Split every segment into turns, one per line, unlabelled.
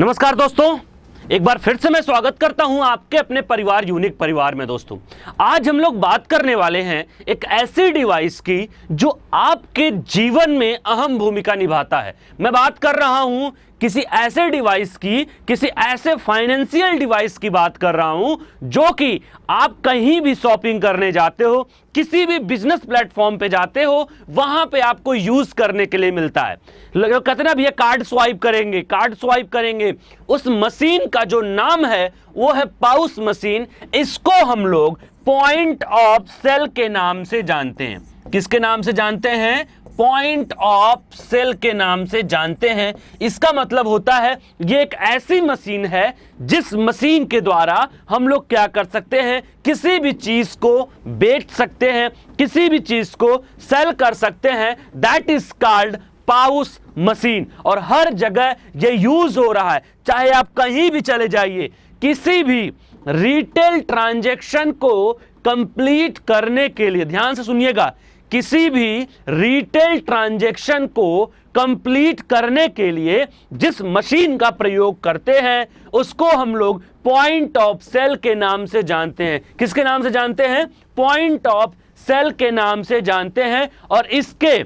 नमस्कार दोस्तों एक बार फिर से मैं स्वागत करता हूं आपके अपने परिवार यूनिक परिवार में दोस्तों आज हम लोग बात करने वाले हैं एक ऐसी डिवाइस की जो आपके जीवन में अहम भूमिका निभाता है मैं बात कर रहा हूं किसी ऐसे डिवाइस की किसी ऐसे फाइनेंशियल डिवाइस की बात कर रहा हूं जो कि आप कहीं भी शॉपिंग करने जाते हो किसी भी बिजनेस प्लेटफॉर्म पे जाते हो वहां पे आपको यूज करने के लिए मिलता है कहते ना भैया कार्ड स्वाइप करेंगे कार्ड स्वाइप करेंगे उस मशीन का जो नाम है वो है पाउस मशीन इसको हम लोग पॉइंट ऑफ सेल के नाम से जानते हैं किसके नाम से जानते हैं पॉइंट ऑफ सेल के नाम से जानते हैं इसका मतलब होता है ये एक ऐसी मशीन है जिस मशीन के द्वारा हम लोग क्या कर सकते हैं किसी भी चीज़ को बेच सकते हैं किसी भी चीज़ को सेल कर सकते हैं that is called POS machine और हर जगह ये यूज हो रहा है चाहे आप कहीं भी चले जाइए किसी भी रिटेल ट्रांजेक्शन को कंप्लीट करने के लिए ध्यान से सुनिएगा किसी भी रिटेल ट्रांजेक्शन को कंप्लीट करने के लिए जिस मशीन का प्रयोग करते हैं उसको हम लोग पॉइंट ऑफ सेल के नाम से जानते हैं किसके नाम से जानते हैं पॉइंट ऑफ सेल के नाम से जानते हैं और इसके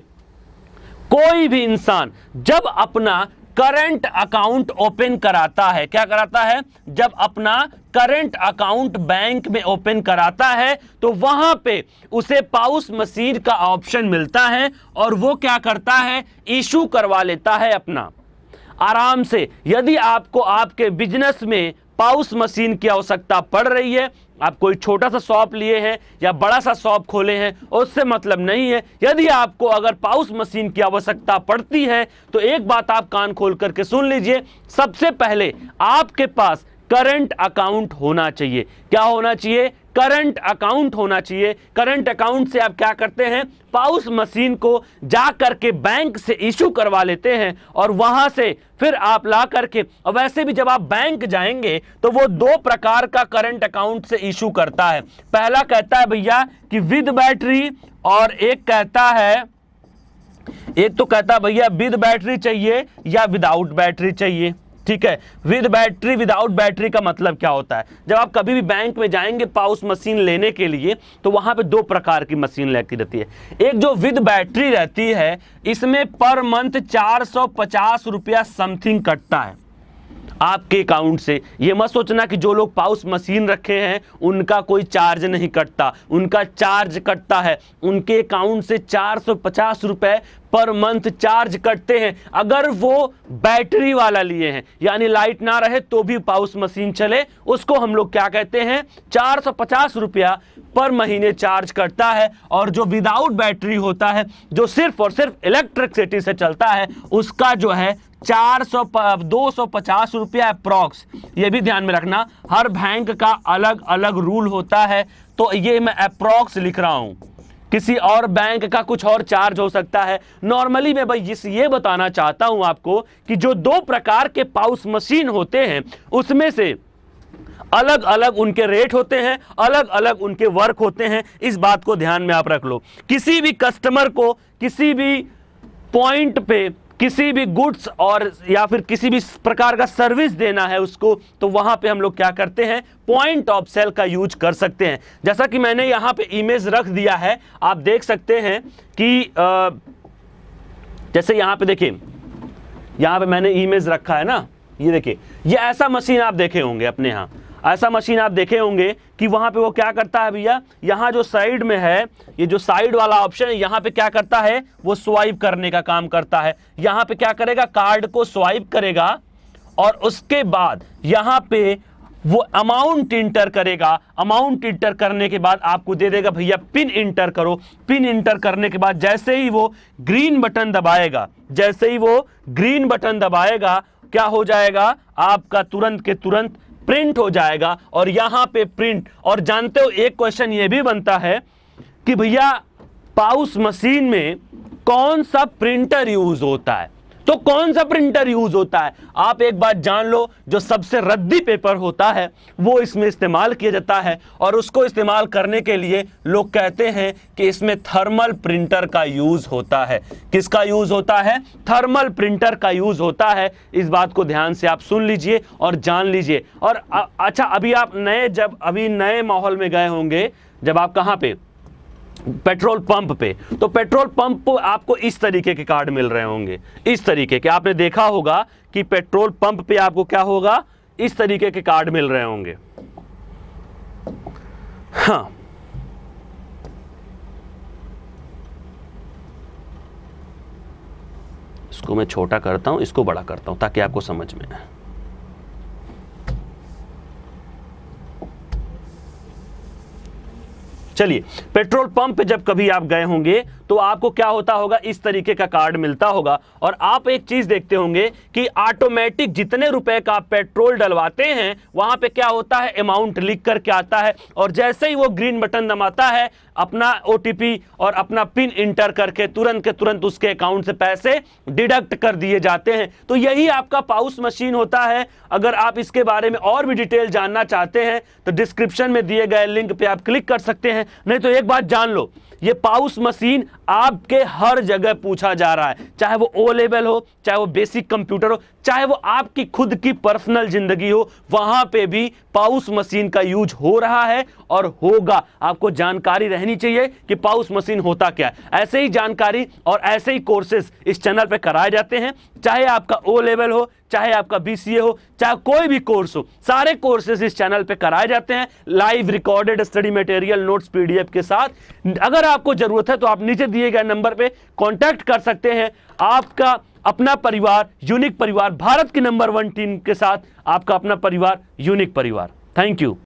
कोई भी इंसान जब अपना करंट अकाउंट ओपन कराता है क्या कराता है जब अपना करंट अकाउंट बैंक में ओपन कराता है तो वहां पे उसे पाउस मसीर का ऑप्शन मिलता है और वो क्या करता है इशू करवा लेता है अपना आराम से यदि आपको आपके बिजनेस में पाउस मशीन की आवश्यकता पड़ रही है आप कोई छोटा सा शॉप लिए हैं या बड़ा सा शॉप खोले हैं उससे मतलब नहीं है यदि आपको अगर पाउस मशीन की आवश्यकता पड़ती है तो एक बात आप कान खोल करके सुन लीजिए सबसे पहले आपके पास करंट अकाउंट होना चाहिए क्या होना चाहिए करंट अकाउंट होना चाहिए करंट अकाउंट से आप क्या करते हैं पाउस मशीन को जा करके बैंक से इशू करवा लेते हैं और वहां से फिर आप ला करके और वैसे भी जब आप बैंक जाएंगे तो वो दो प्रकार का करंट अकाउंट से इशू करता है पहला कहता है भैया कि विद बैटरी और एक कहता है एक तो कहता भैया विद बैटरी चाहिए या विदाउट बैटरी चाहिए ठीक है विद बैटरी विदाउट बैटरी का मतलब क्या होता है जब आप कभी भी बैंक में जाएंगे पाउस मशीन लेने के लिए तो वहां पे दो प्रकार की मशीन लगती रहती है एक जो विद बैटरी रहती है इसमें पर मंथ चार सौ पचास रुपया समथिंग कटता है आपके अकाउंट से ये मत सोचना कि जो लोग पाउस मशीन रखे हैं उनका कोई चार्ज नहीं कटता उनका चार्ज कटता है उनके अकाउंट से चार सौ पचास रुपए पर मंथ चार्ज कटते हैं अगर वो बैटरी वाला लिए हैं यानी लाइट ना रहे तो भी पाउस मशीन चले उसको हम लोग क्या कहते हैं चार सौ पचास रुपया पर महीने चार्ज करता है और जो विदाउट बैटरी होता है जो सिर्फ और सिर्फ इलेक्ट्रिकसिटी से चलता है उसका जो है चार सौ दो सौ पचास रुपया अप्रॉक्स ये भी ध्यान में रखना हर बैंक का अलग अलग रूल होता है तो ये मैं अप्रॉक्स लिख रहा हूँ किसी और बैंक का कुछ और चार्ज हो सकता है नॉर्मली मैं भाई इस ये बताना चाहता हूं आपको कि जो दो प्रकार के पाउस मशीन होते हैं उसमें से अलग अलग उनके रेट होते हैं अलग अलग उनके वर्क होते हैं इस बात को ध्यान में आप रख लो किसी भी कस्टमर को किसी भी पॉइंट पे किसी भी गुड्स और या फिर किसी भी प्रकार का सर्विस देना है उसको तो वहां पे हम लोग क्या करते हैं पॉइंट ऑफ सेल का यूज कर सकते हैं जैसा कि मैंने यहां पे इमेज रख दिया है आप देख सकते हैं कि आ, जैसे यहां पे देखिए यहां पे मैंने इमेज रखा है ना ये देखिए ये ऐसा मशीन आप देखे होंगे अपने यहां ऐसा मशीन आप देखे होंगे कि वहाँ पे वो क्या करता है भैया यहाँ जो साइड में है ये जो साइड वाला ऑप्शन है यहाँ पे क्या करता है वो स्वाइप करने का काम करता है यहाँ पे क्या करेगा कार्ड को स्वाइप करेगा और उसके बाद यहाँ पे वो अमाउंट इंटर करेगा अमाउंट इंटर करने के बाद आपको दे देगा भैया पिन इंटर करो पिन इंटर करने के बाद जैसे ही वो ग्रीन बटन दबाएगा जैसे ही वो ग्रीन बटन दबाएगा क्या हो जाएगा आपका तुरंत के तुरंत प्रिंट हो जाएगा और यहां पे प्रिंट और जानते हो एक क्वेश्चन ये भी बनता है कि भैया पाउस मशीन में कौन सा प्रिंटर यूज होता है तो कौन सा प्रिंटर यूज होता है आप एक बात जान लो जो सबसे रद्दी पेपर होता है वो इसमें इस्तेमाल किया जाता है और उसको इस्तेमाल करने के लिए लोग कहते हैं कि इसमें थर्मल प्रिंटर का यूज होता है किसका यूज होता है थर्मल प्रिंटर का यूज होता है इस बात को ध्यान से आप सुन लीजिए और जान लीजिए और अच्छा अभी आप नए जब अभी नए माहौल में गए होंगे जब आप कहाँ पे पेट्रोल पंप पे तो पेट्रोल पंप आपको इस तरीके के कार्ड मिल रहे होंगे इस तरीके के आपने देखा होगा कि पेट्रोल पंप पे आपको क्या होगा इस तरीके के कार्ड मिल रहे होंगे हाँ इसको मैं छोटा करता हूं इसको बड़ा करता हूं ताकि आपको समझ में आए चलिए पेट्रोल पंप जब कभी आप गए होंगे तो आपको क्या होता होगा इस तरीके का कार्ड मिलता होगा और आप एक चीज देखते होंगे कि ऑटोमेटिक जितने रुपए का आप पेट्रोल डलवाते हैं वहां पे क्या होता है अमाउंट लिख करके आता है और जैसे ही वो ग्रीन बटन दबाता है अपना ओ और अपना पिन इंटर करके तुरंत के तुरंत उसके अकाउंट से पैसे डिडक्ट कर दिए जाते हैं तो यही आपका पाउस मशीन होता है अगर आप इसके बारे में और भी डिटेल जानना चाहते हैं तो डिस्क्रिप्शन में दिए गए लिंक पर आप क्लिक कर सकते हैं नहीं तो एक बात जान लो ये पाउस मशीन आपके हर जगह पूछा जा रहा है चाहे वो ओ लेवल हो चाहे वो बेसिक कंप्यूटर हो चाहे वो आपकी खुद की पर्सनल जिंदगी हो वहां पे भी पाउस मशीन का यूज हो रहा है और होगा आपको जानकारी रहे रहनी चाहिए कि पाउस मशीन होता क्या है ऐसे ही जानकारी और ऐसे ही कोर्सेज इस चैनल पर कराए जाते हैं चाहे आपका ओ लेवल हो चाहे आपका बी हो चाहे कोई भी कोर्स हो सारे कोर्सेज इस चैनल पे कराए जाते हैं live recorded study material notes PDF के साथ अगर आपको ज़रूरत है तो आप नीचे दिए गए नंबर पे कांटेक्ट कर सकते हैं आपका अपना परिवार यूनिक परिवार भारत की नंबर वन टीम के साथ आपका अपना परिवार यूनिक परिवार थैंक यू